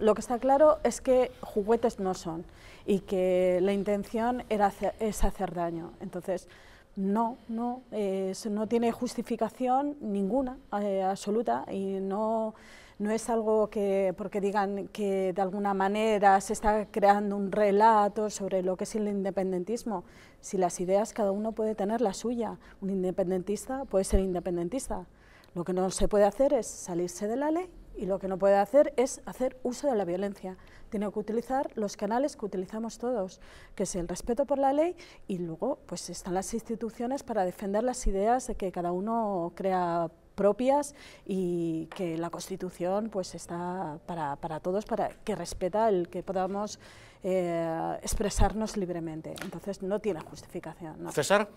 Lo que está claro es que juguetes no son y que la intención era es hacer daño. Entonces, no, no, eh, no tiene justificación ninguna, eh, absoluta, y no, no es algo que, porque digan que de alguna manera se está creando un relato sobre lo que es el independentismo. Si las ideas cada uno puede tener la suya, un independentista puede ser independentista. Lo que no se puede hacer es salirse de la ley y lo que no puede hacer es hacer uso de la violencia. Tiene que utilizar los canales que utilizamos todos, que es el respeto por la ley y luego pues están las instituciones para defender las ideas de que cada uno crea propias y que la Constitución pues está para, para todos, para que respeta el que podamos eh, expresarnos libremente. Entonces no tiene justificación. César.